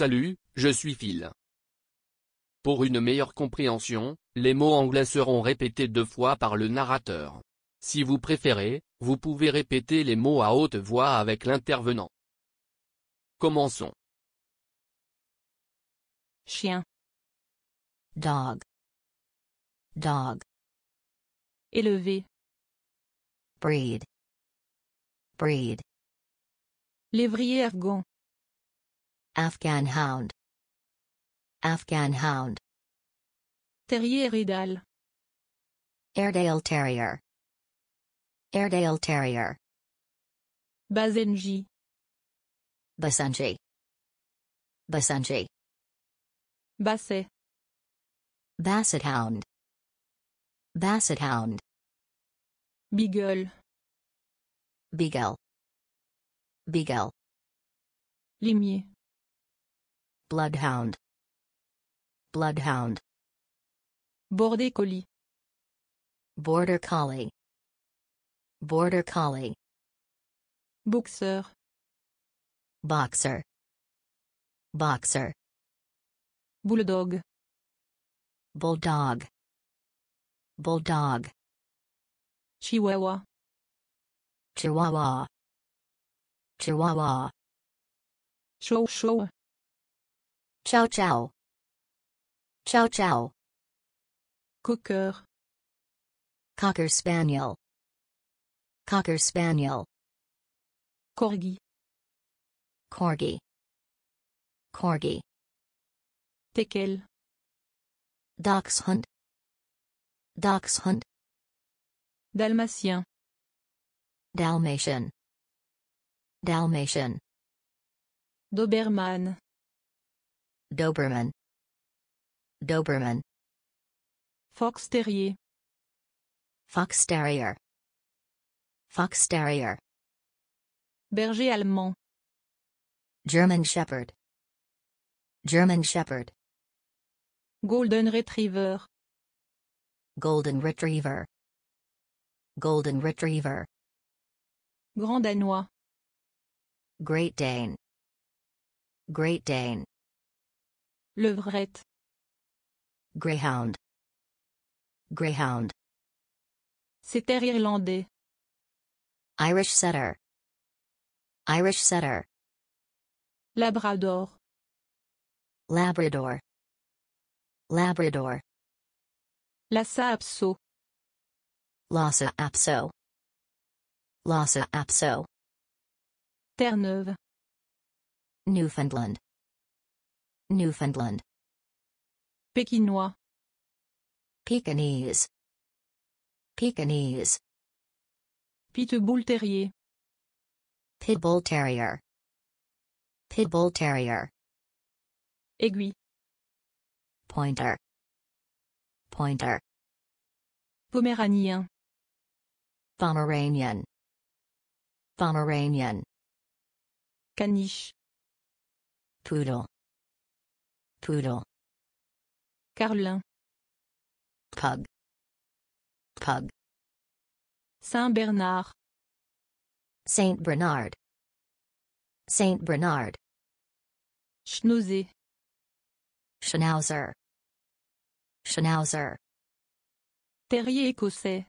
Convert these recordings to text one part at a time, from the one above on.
Salut, je suis Phil. Pour une meilleure compréhension, les mots anglais seront répétés deux fois par le narrateur. Si vous préférez, vous pouvez répéter les mots à haute voix avec l'intervenant. Commençons. Chien. Dog. Dog. Élevé. Breed. Breed. Lévrier afghan. Afghan Hound. Afghan Hound. Terrier Riedel. Airedale Terrier. Airedale Terrier. Basenji. Basenji. Basenji. Basset. Basset Hound. Basset Hound. Beagle. Beagle. Beagle. Limier. Bloodhound. Bloodhound. Border collie. Border collie. Border collie. Boxer. Boxer. Boxer. Bulldog. Bulldog. Bulldog. Chihuahua. Chihuahua. Chihuahua. Show show. Ciao ciao. Ciao ciao. Cocker. Cocker Spaniel. Cocker Spaniel. Corgi. Corgi. Corgi. Teckel. Dachshund. Dachshund. Dalmatien. Dalmatian. Dalmatian. Doberman. Doberman. Doberman. Fox Terrier. Fox Terrier. Fox Terrier. Berger allemand. German Shepherd. German Shepherd. Golden Retriever. Golden Retriever. Golden Retriever. Grand Danois. Great Dane. Great Dane. Levrette. Greyhound. Greyhound. Setter irlandais. Irish setter. Irish setter. Labrador. Labrador. Labrador. Lhasa apso. Lhasa apso. Lhasa apso. Terre-Neuve. Newfoundland. Newfoundland. Pékinois. Pekinese, Pekinese, Pitbull terrier. Pitbull terrier. Pitbull terrier. Aiguille. Pointer. Pointer. Pomeranian. Pomeranian. Pomeranian. Caniche. Poodle. Poodle. Carlin. Pug. Pug. Saint Bernard. Saint Bernard. Saint Bernard. Schnauzer. Schnauzer. Schnauzer. Terrier écossais.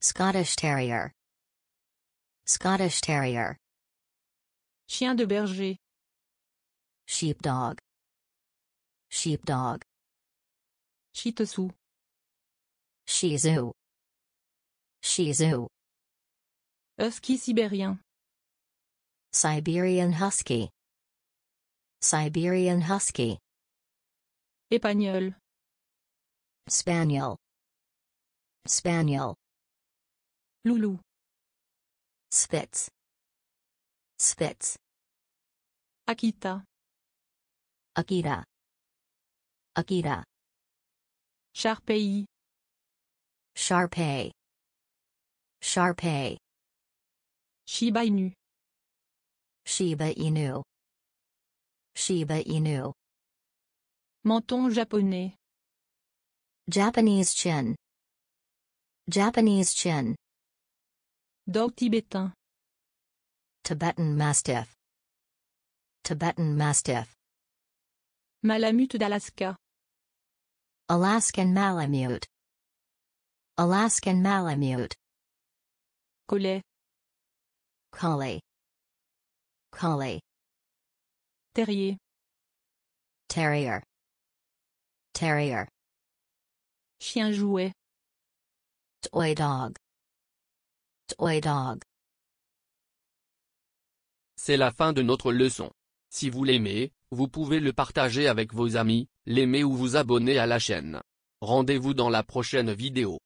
Scottish Terrier. Scottish Terrier. Chien de berger. Sheepdog. Sheepdog. Shih Shizu. Shizu. Husky sibérien. Siberian Husky. Siberian Husky. Espagnol. Spaniel. Spaniel. Loulou. Spitz. Spitz. Akita. Akita. Akira. Sharpei. Sharpei. Sharpei. Shiba Inu. Shiba Inu. Shiba Inu. Menton japonais. Japanese chin. Japanese chin. Dog tibétain. Tibetan mastiff. Tibetan mastiff. Malamute d'Alaska. Alaskan Malamute. Alaskan Malamute. Collet. Collie. Collie. Terrier. Terrier. Terrier. Chien jouet. Toy dog. Toy dog. C'est la fin de notre leçon. Si vous l'aimez, vous pouvez le partager avec vos amis, l'aimer ou vous abonner à la chaîne. Rendez-vous dans la prochaine vidéo.